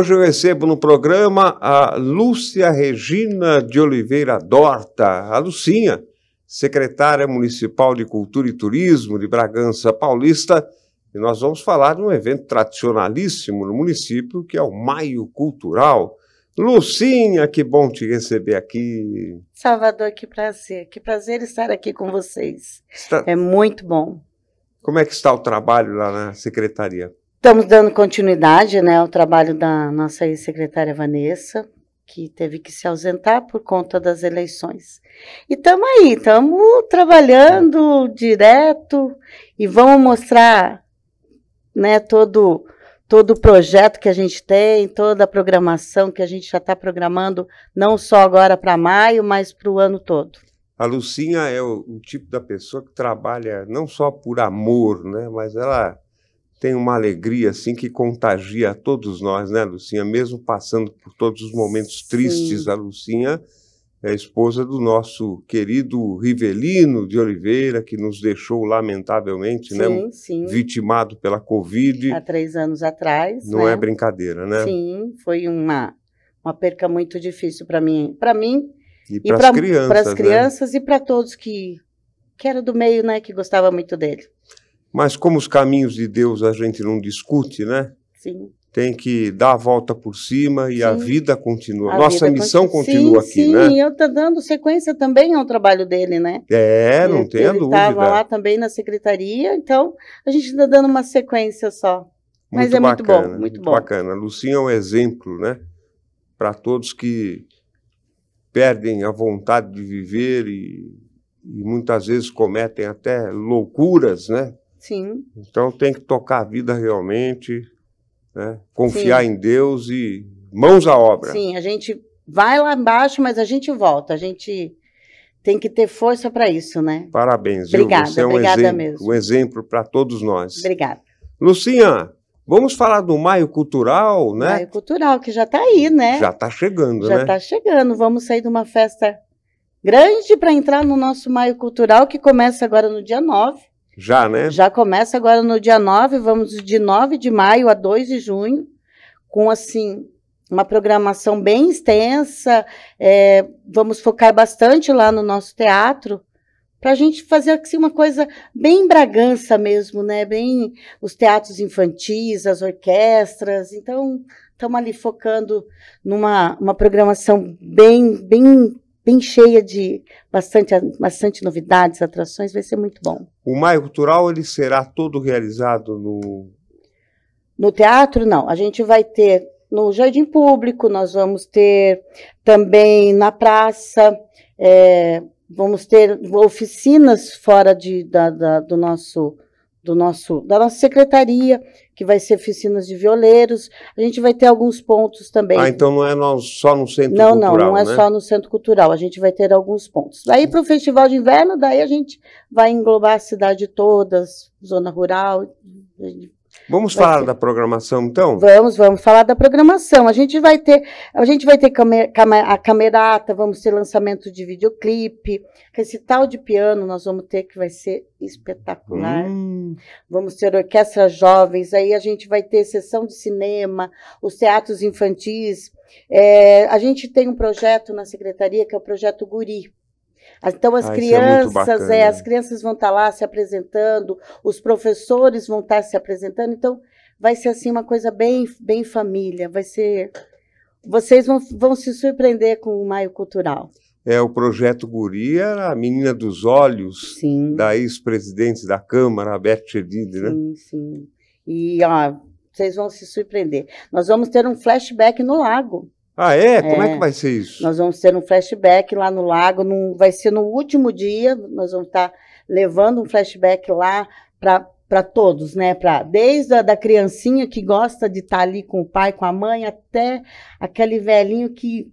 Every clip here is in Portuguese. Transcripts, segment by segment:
Hoje eu recebo no programa a Lúcia Regina de Oliveira Dorta, a Lucinha, secretária municipal de Cultura e Turismo de Bragança Paulista, e nós vamos falar de um evento tradicionalíssimo no município, que é o Maio Cultural. Lucinha, que bom te receber aqui. Salvador, que prazer. Que prazer estar aqui com vocês. Está... É muito bom. Como é que está o trabalho lá na secretaria? Estamos dando continuidade né, ao trabalho da nossa ex-secretária Vanessa, que teve que se ausentar por conta das eleições. E estamos aí, estamos trabalhando direto e vamos mostrar né, todo, todo o projeto que a gente tem, toda a programação que a gente já está programando, não só agora para maio, mas para o ano todo. A Lucinha é o, o tipo da pessoa que trabalha não só por amor, né, mas ela tem uma alegria assim que contagia a todos nós, né, Lucinha? Mesmo passando por todos os momentos tristes, Sim. a Lucinha é esposa do nosso querido Rivelino de Oliveira, que nos deixou lamentavelmente, né, sim, né? Sim. Vitimado pela Covid. Há três anos atrás. Não é né? é brincadeira, né? Sim, foi uma, uma perca muito difícil para mim, para mim e para as crianças, as né? crianças né? e para todos que que era do meio, né, que gostava muito dele. Mas como os caminhos de Deus a gente não discute, né? Sim. Tem que dar a volta por cima e sim. a vida continua. A Nossa vida missão continua, continua sim, aqui, sim. né? Sim, eu estou dando sequência também ao trabalho dele, né? É, não tenho ele dúvida. Ele estava lá também na secretaria, então a gente está dando uma sequência só. Mas muito é bacana, muito bom, muito, muito bom. bacana. Lucinha é um exemplo, né? Para todos que perdem a vontade de viver e, e muitas vezes cometem até loucuras, né? Sim. Então tem que tocar a vida realmente, né? confiar Sim. em Deus e mãos à obra. Sim, a gente vai lá embaixo, mas a gente volta. A gente tem que ter força para isso, né? Parabéns. Obrigada, Você é um obrigada exemplo, mesmo. Um exemplo para todos nós. Obrigada. Lucinha, vamos falar do Maio Cultural, né? Maio Cultural, que já está aí, né? Já está chegando, já né? Já está chegando. Vamos sair de uma festa grande para entrar no nosso Maio Cultural, que começa agora no dia 9. Já, né? Já começa agora no dia 9, vamos de 9 de maio a 2 de junho, com assim, uma programação bem extensa. É, vamos focar bastante lá no nosso teatro para a gente fazer assim, uma coisa bem Bragança mesmo, né? Bem os teatros infantis, as orquestras. Então, estamos ali focando numa uma programação bem, bem bem cheia de bastante, bastante novidades, atrações, vai ser muito bom. O Maio Cultural ele será todo realizado no no teatro não, a gente vai ter no jardim público, nós vamos ter também na praça, é, vamos ter oficinas fora de, da, da, do nosso do nosso da nossa secretaria, que vai ser oficinas de violeiros. A gente vai ter alguns pontos também. Ah, então não é só no centro não, cultural, Não, não, é né? só no centro cultural. A gente vai ter alguns pontos. Daí para o festival de inverno, daí a gente vai englobar a cidade toda, zona rural, Vamos vai falar da programação, então? Vamos, vamos falar da programação. A gente vai ter, a gente vai ter camer, camer, a camerata, vamos ter lançamento de videoclipe, recital de piano, nós vamos ter que vai ser espetacular. Hum. Vamos ter orquestra jovens, aí a gente vai ter sessão de cinema, os teatros infantis. É, a gente tem um projeto na secretaria que é o projeto Guri. Então as ah, é crianças, é, é, as crianças vão estar tá lá se apresentando, os professores vão estar tá se apresentando, então vai ser assim uma coisa bem, bem família, vai ser vocês vão, vão se surpreender com o Maio Cultural. É o projeto Guria, a menina dos olhos, sim. da ex-presidente da Câmara, a Beth Chedid, né? Sim, sim. E ó, vocês vão se surpreender. Nós vamos ter um flashback no lago. Ah, é? é? Como é que vai ser isso? Nós vamos ter um flashback lá no lago, num, vai ser no último dia, nós vamos estar tá levando um flashback lá para para todos, né? Para desde a da criancinha que gosta de estar tá ali com o pai, com a mãe, até aquele velhinho que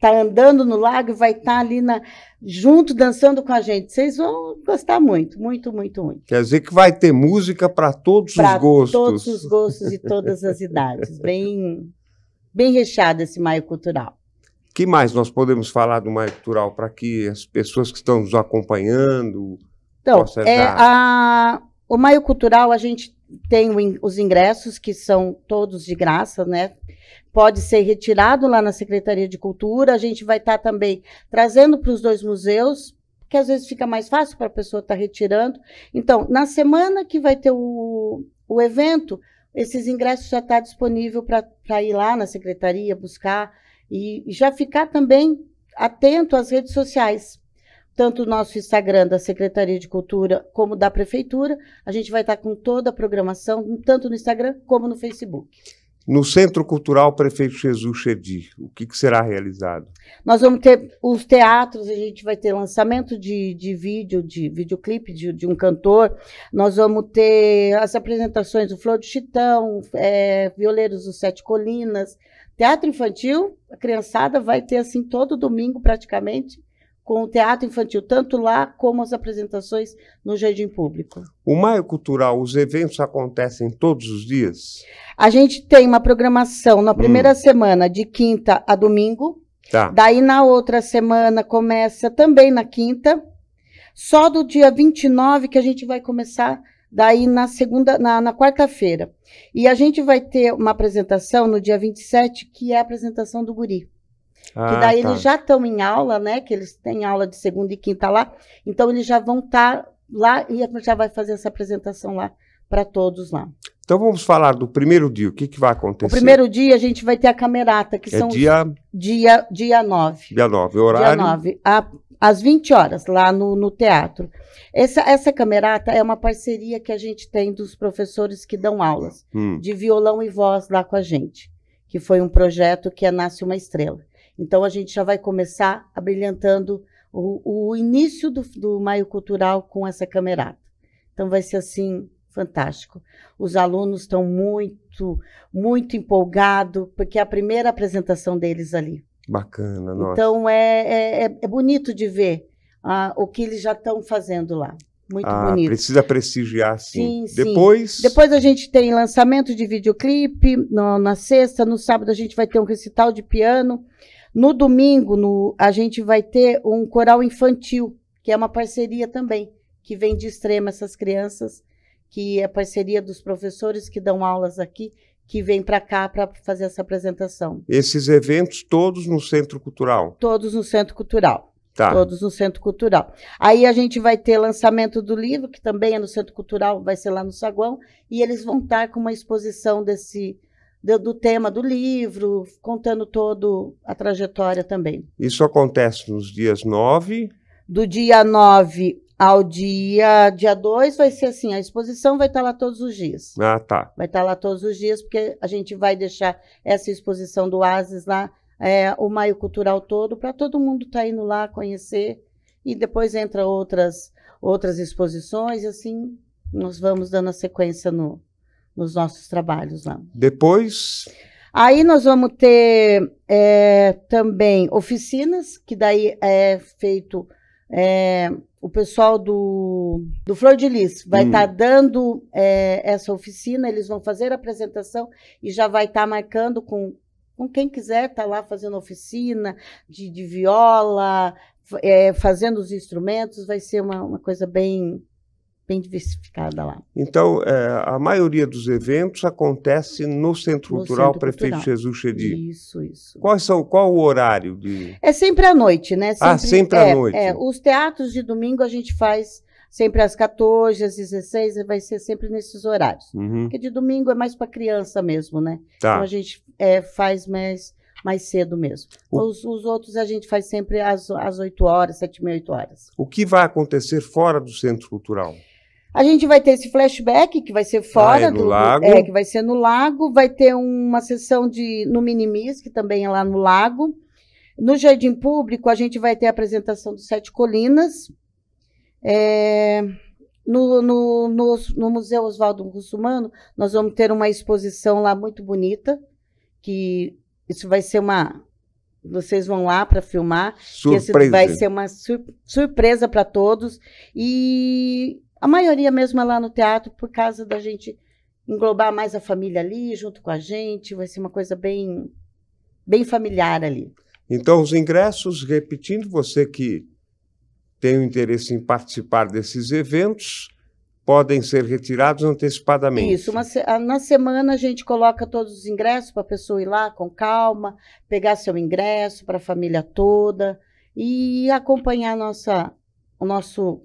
tá andando no lago e vai estar tá ali na junto dançando com a gente. Vocês vão gostar muito, muito, muito, muito. Quer dizer que vai ter música para todos pra os gostos. Para todos os gostos e todas as idades. Bem bem recheado esse Maio Cultural. que mais nós podemos falar do Maio Cultural para que as pessoas que estão nos acompanhando então, possam é dar... a... O Maio Cultural, a gente tem os ingressos, que são todos de graça, né? Pode ser retirado lá na Secretaria de Cultura. A gente vai estar tá também trazendo para os dois museus, que às vezes fica mais fácil para a pessoa estar tá retirando. Então, na semana que vai ter o, o evento, esses ingressos já estão tá disponível para ir lá na secretaria buscar e, e já ficar também atento às redes sociais tanto o nosso Instagram da Secretaria de Cultura como da Prefeitura. A gente vai estar tá com toda a programação, tanto no Instagram como no Facebook no Centro Cultural Prefeito Jesus Chedi, o que, que, será realizado? Nós vamos ter os teatros, a gente vai ter lançamento de, de vídeo, de videoclipe de, de um cantor, nós vamos ter as apresentações do Flor do Chitão, é, Violeiros dos Sete Colinas, teatro infantil, a criançada vai ter assim todo domingo praticamente, com o teatro infantil, tanto lá como as apresentações no jardim público. O Maio Cultural, os eventos acontecem todos os dias? A gente tem uma programação na hum. primeira hum. semana, de quinta a domingo. Tá. Daí na outra semana começa também na quinta. Só do dia 29 que a gente vai começar daí na segunda, na, na quarta-feira. E a gente vai ter uma apresentação no dia 27, que é a apresentação do guri. Ah, que daí tá. eles já estão em aula, né? Que eles têm aula de segunda e quinta lá. Então eles já vão estar tá lá e já vai fazer essa apresentação lá para todos lá. Então vamos falar do primeiro dia, o que, que vai acontecer? O primeiro dia a gente vai ter a camerata, que é são dia dia dia 9. Dia 9, horário. Dia 9, às 20 horas lá no, no teatro. Essa essa camerata é uma parceria que a gente tem dos professores que dão aulas hum. de violão e voz lá com a gente, que foi um projeto que é Nasce uma Estrela. Então a gente já vai começar abrilhantando o, o início do, do Maio Cultural com essa camerata. Então vai ser assim fantástico. Os alunos estão muito, muito empolgados, porque é a primeira apresentação deles ali. Bacana, nossa. Então é, é, é, é bonito de ver ah, o que eles já estão fazendo lá. Muito ah, bonito. Precisa prestigiar, sim. sim Depois. Sim. Depois a gente tem lançamento de videoclipe no, na sexta, no sábado a gente vai ter um recital de piano. No domingo, no, a gente vai ter um coral infantil, que é uma parceria também, que vem de extrema essas crianças, que é parceria dos professores que dão aulas aqui, que vem para cá para fazer essa apresentação. Esses eventos todos no Centro Cultural? Todos no Centro Cultural. Tá. Todos no Centro Cultural. Aí a gente vai ter lançamento do livro, que também é no Centro Cultural, vai ser lá no Saguão, e eles vão estar com uma exposição desse do, do, tema do livro, contando todo a trajetória também. Isso acontece nos dias 9? Do dia 9 ao dia dia 2 vai ser assim, a exposição vai estar lá todos os dias. Ah, tá. Vai estar lá todos os dias, porque a gente vai deixar essa exposição do Oasis lá, é, o Maio Cultural todo, para todo mundo estar tá indo lá conhecer. E depois entra outras, outras exposições, e assim nós vamos dando a sequência no, nos nossos trabalhos lá. Depois. Aí nós vamos ter é, também oficinas, que daí é feito é, o pessoal do, do Flor de Lis vai estar tá hum. tá dando é, essa oficina, eles vão fazer a apresentação e já vai estar tá marcando com, com quem quiser estar tá lá fazendo oficina de, de viola, é, fazendo os instrumentos, vai ser uma, uma coisa bem bem diversificada lá. Então, é, a maioria dos eventos acontece no Centro no Cultural Centro Prefeito Cultural. Jesus Chedi. Isso, isso. Quais são, qual o horário? De... É sempre à noite, né? Sempre, ah, sempre é, à noite. É, os teatros de domingo a gente faz sempre às 14, às 16, vai ser sempre nesses horários. Uhum. Porque de domingo é mais para criança mesmo, né? Tá. Então a gente é, faz mais mais cedo mesmo. O... Os, os, outros a gente faz sempre às, às 8 horas, 7 e meia, 8 horas. O que vai acontecer fora do Centro Cultural? A gente vai ter esse flashback que vai ser ah, fora ah, é do, lago. É, que vai ser no lago, vai ter uma sessão de no Minimis, que também é lá no lago. No Jardim Público, a gente vai ter a apresentação do Sete Colinas. É, no, no, no, no, Museu Oswaldo Russumano, nós vamos ter uma exposição lá muito bonita, que isso vai ser uma. Vocês vão lá para filmar. Surpresa. Vai ser uma sur, surpresa para todos. E a maioria mesmo é lá no teatro, por causa da gente englobar mais a família ali, junto com a gente, vai ser uma coisa bem, bem familiar ali. Então, os ingressos, repetindo, você que tem o interesse em participar desses eventos, podem ser retirados antecipadamente. Isso, uma, na semana a gente coloca todos os ingressos para a pessoa ir lá com calma, pegar seu ingresso para a família toda e acompanhar nossa, o nosso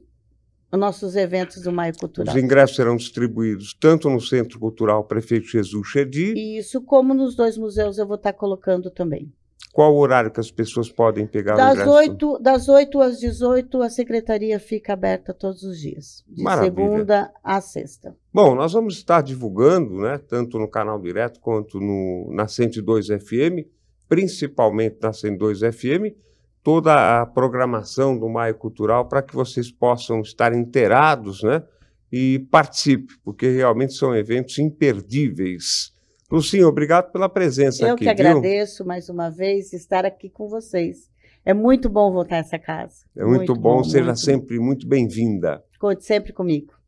os nossos eventos do Maio Cultural. Os ingressos serão distribuídos tanto no Centro Cultural Prefeito Jesus Chedi. Isso, como nos dois museus eu vou estar colocando também. Qual o horário que as pessoas podem pegar das o ingresso? 8, das 8 às 18, a secretaria fica aberta todos os dias, de Maravilha. segunda a sexta. Bom, nós vamos estar divulgando, né, tanto no canal direto quanto no, na 102 FM, principalmente na 102 FM, toda a programação do Maio Cultural para que vocês possam estar inteirados né, e participe, porque realmente são eventos imperdíveis. Lucinho, obrigado pela presença Eu aqui. Eu que viu? agradeço mais uma vez estar aqui com vocês. É muito bom voltar a essa casa. É muito, muito bom, bom, seja muito sempre bom. muito bem-vinda. Conte sempre comigo.